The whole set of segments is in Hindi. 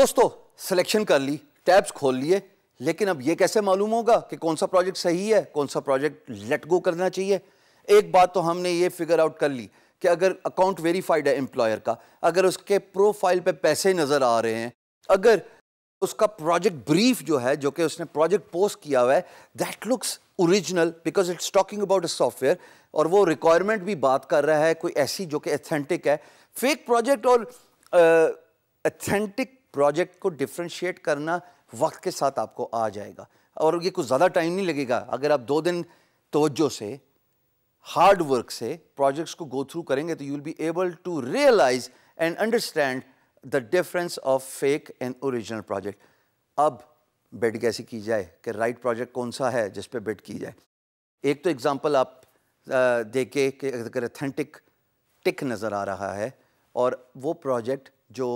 दोस्तों सिलेक्शन कर ली टैब्स खोल लिए लेकिन अब ये कैसे मालूम होगा कि कौन सा प्रोजेक्ट सही है कौन सा प्रोजेक्ट लेट गो करना चाहिए एक बात तो हमने ये फिगर आउट कर ली कि अगर अकाउंट वेरीफाइड है एम्प्लॉयर का अगर उसके प्रोफाइल पे पैसे नज़र आ रहे हैं अगर उसका प्रोजेक्ट ब्रीफ जो है जो कि उसने प्रोजेक्ट पोस्ट किया हुआ है that looks original because it's talking about a software और वो रिक्वायरमेंट भी बात कर रहा है कोई ऐसी जो कि एथेंटिक है फेक प्रोजेक्ट और एथेंटिक प्रोजेक्ट को डिफ्रेंशिएट करना वक्त के साथ आपको आ जाएगा और ये कुछ ज़्यादा टाइम नहीं लगेगा अगर आप दो दिन तोज्जो से हार्ड वर्क से प्रोजेक्ट्स को गो थ्रू करेंगे तो you will be able to realise and understand the difference of fake and original project अब बेड कैसे की जाए कि राइट प्रोजेक्ट कौन सा है जिस पे बेड की जाए एक तो एग्जांपल आप देखे कि अगर अथेंटिक टिक नज़र आ रहा है और वो प्रोजेक्ट जो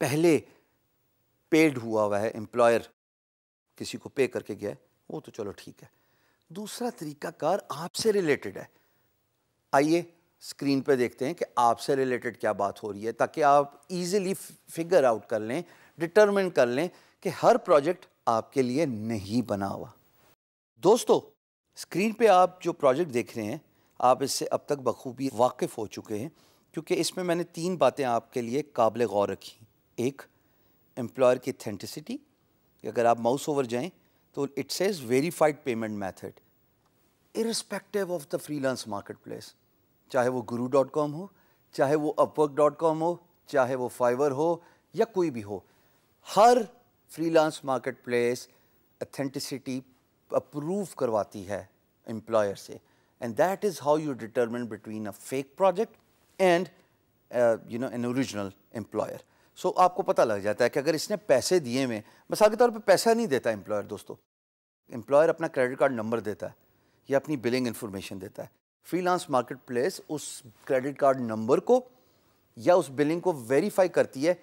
पहले पेड हुआ हुआ है एम्प्लॉयर किसी को पे करके गया है वो तो चलो ठीक है दूसरा तरीकाकार आपसे रिलेटेड है आइए स्क्रीन पे देखते हैं कि आपसे रिलेटेड क्या बात हो रही है ताकि आप इजीली फिगर आउट कर लें डिटरमिन कर लें कि हर प्रोजेक्ट आपके लिए नहीं बना हुआ दोस्तों स्क्रीन पे आप जो प्रोजेक्ट देख रहे हैं आप इससे अब तक बखूबी वाकिफ़ हो चुके हैं क्योंकि इसमें मैंने तीन बातें आपके लिए काबिल गौर रखी एक एम्प्लॉयर की अथेंटिसिटी अगर आप माउस ओवर जाएं तो it says verified payment method irrespective of the freelance market place चाहे वो गुरु डॉट कॉम हो चाहे वो अपवर्क डॉट कॉम हो चाहे वो फाइवर हो या कोई भी हो हर freelance market place authenticity approve करवाती है एम्प्लॉयर से and that is how you determine between a fake project and you know an original employer so so, आपको पता लग जाता है कि अगर इसने पैसे दिए में मिसाल के तौर पर पैसा नहीं देता एम्प्लॉयर दोस्तों एम्प्लॉयर अपना क्रेडिट कार्ड नंबर देता है या अपनी बिलिंग इन्फॉर्मेशन देता है फ्रीलांस मार्केट प्लेस उस क्रेडिट कार्ड नंबर को या उस बिलिंग को वेरीफाई करती है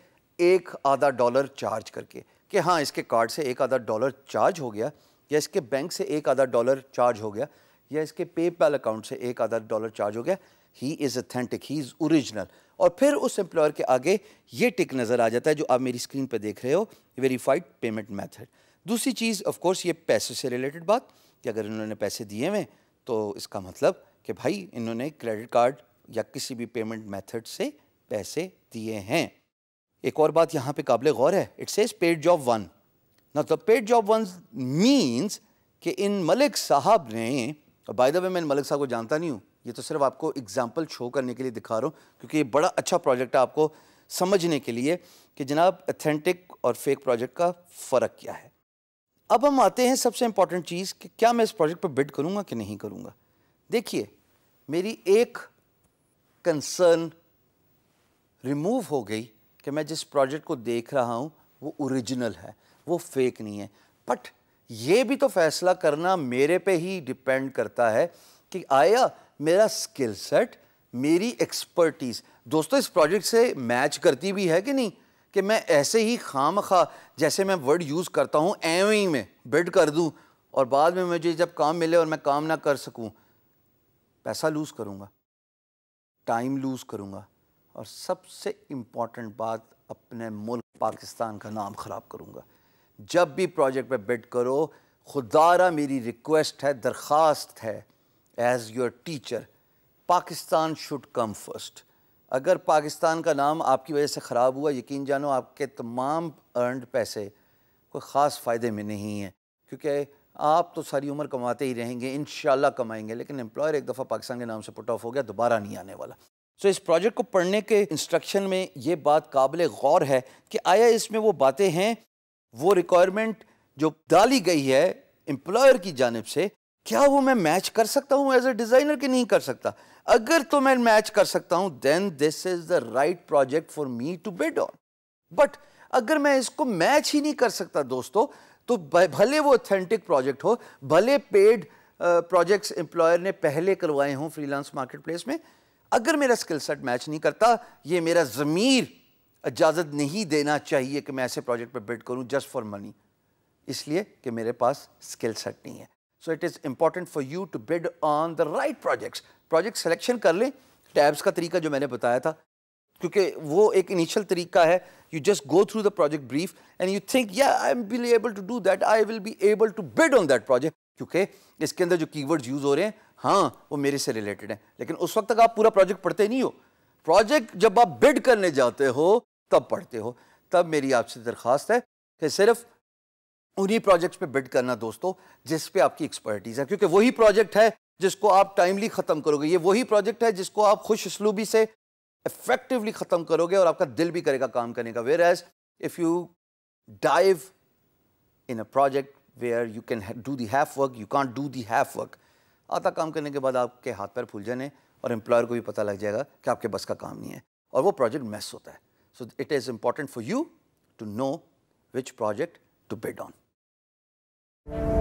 एक आधा डॉलर चार्ज करके कि हाँ इसके कार्ड से एक आधा डॉलर चार्ज हो गया या इसके बैंक से एक आधा डॉलर चार्ज हो गया या इसके पेपैल अकाउंट से एक आधा डॉलर चार्ज हो गया he is authentic he is original और फिर उस एम्प्लॉयर के आगे ये टिक नज़र आ जाता है जो आप मेरी स्क्रीन पर देख रहे हो वेरीफाइड पेमेंट मैथड दूसरी चीज़ ऑफकोर्स ये पैसे से रिलेटेड बात कि अगर इन्होंने पैसे दिए हुए तो इसका मतलब कि भाई इन्होंने क्रेडिट कार्ड या किसी भी पेमेंट मेथड से पैसे दिए हैं एक और बात यहाँ पे काबिल गौर है it's as paid job one ना the paid job one means कि इन मलिक साहब ने बाय द वे मैं मलिक साहब को जानता नहीं हूँ ये तो सिर्फ आपको एग्जाम्पल शो करने के लिए दिखा रहा हूँ क्योंकि ये बड़ा अच्छा प्रोजेक्ट है आपको समझने के लिए कि जनाब अथेंटिक और फेक प्रोजेक्ट का फ़र्क क्या है अब हम आते हैं सबसे इम्पॉर्टेंट चीज़ कि क्या मैं इस प्रोजेक्ट पर बिड करूँगा कि नहीं करूँगा देखिए मेरी एक कंसर्न रिमूव हो गई कि मैं जिस प्रोजेक्ट को देख रहा हूँ वो ओरिजिनल है वो फेक नहीं है बट ये भी तो फैसला करना मेरे पे ही डिपेंड करता है कि आया मेरा स्किल सेट मेरी एक्सपर्टीज़ दोस्तों इस प्रोजेक्ट से मैच करती भी है कि नहीं कि मैं ऐसे ही खाम खा जैसे मैं वर्ड यूज़ करता हूँ एवं ही में बिड कर दूँ और बाद में मुझे जब काम मिले और मैं काम ना कर सकूँ पैसा लूज़ करूँगा टाइम लूज़ करूँगा और सबसे इम्पॉर्टेंट बात अपने मुल्क पाकिस्तान का नाम ख़राब करूँगा जब भी प्रोजेक्ट पर बिड करो खुदारा मेरी रिक्वेस्ट है दरख्वास्त है as your teacher Pakistan should come first अगर पाकिस्तान का नाम आपकी वजह से ख़राब हुआ यकीन जानो आपके तमाम अर्नड पैसे कोई ख़ास फ़ायदे में नहीं है क्योंकि आप तो सारी उम्र कमाते ही रहेंगे इन कमाएंगे लेकिन एम्प्लॉयर एक दफ़ा पाकिस्तान के नाम से पुट ऑफ हो गया दोबारा नहीं आने वाला सो so, इस प्रोजेक्ट को पढ़ने के इंस्ट्रक्शन में ये बात काबिल गौर है कि आया इसमें वो बातें हैं वो रिक्वायरमेंट जो डाली गई है एम्प्लॉयर की जानब से क्या वो मैं मैच कर सकता हूँ एज ए डिज़ाइनर कि नहीं कर सकता अगर तो मैं मैच कर सकता हूँ then this is the right project for me to bid on but अगर मैं इसको मैच ही नहीं कर सकता दोस्तों तो भले वो ऑथेंटिक प्रोजेक्ट हो भले पेड प्रोजेक्ट्स एम्प्लॉयर ने पहले करवाए हों फ्रीलांस मार्केट प्लेस में अगर मेरा स्किल सेट मैच नहीं करता ये मेरा ज़मीर इजाज़त नहीं देना चाहिए कि मैं ऐसे प्रोजेक्ट पर बिड करूं जस्ट फॉर मनी इसलिए कि मेरे पास स्किल सेट नहीं है so it is important for you to bid on the right projects project selection कर लें टैब्स का तरीका जो मैंने बताया था क्योंकि वो एक इनिशियल तरीका है you just go through the project brief and you think या I am be able to do that I will be able to bid on that project क्योंकि इसके अंदर जो कीवर्ड्स यूज़ हो रहे हैं हाँ वो मेरे से रिलेटेड हैं लेकिन उस वक्त तक आप पूरा प्रोजेक्ट पढ़ते नहीं हो प्रोजेक्ट जब आप बिड करने जाते हो तब पढ़ते हो तब मेरी आपसे दरख्वास्त है कि सिर्फ उन्हीं प्रोजेक्ट्स पे बिड करना दोस्तों जिस पे आपकी एक्सपर्टीज़ है क्योंकि वही प्रोजेक्ट है जिसको आप टाइमली ख़त्म करोगे ये वही प्रोजेक्ट है जिसको आप खुश स्लूबी से इफेक्टिवली ख़त्म करोगे और आपका दिल भी करेगा काम करने का whereas if you dive in a project where you can do the half work you can't do the half work आधा काम करने के बाद आपके हाथ पर फूल जाने और एम्प्लॉयर को भी पता लग जाएगा कि आपके बस का काम नहीं है और वो प्रोजेक्ट मैस होता है so it is important for you to know which project to bid on you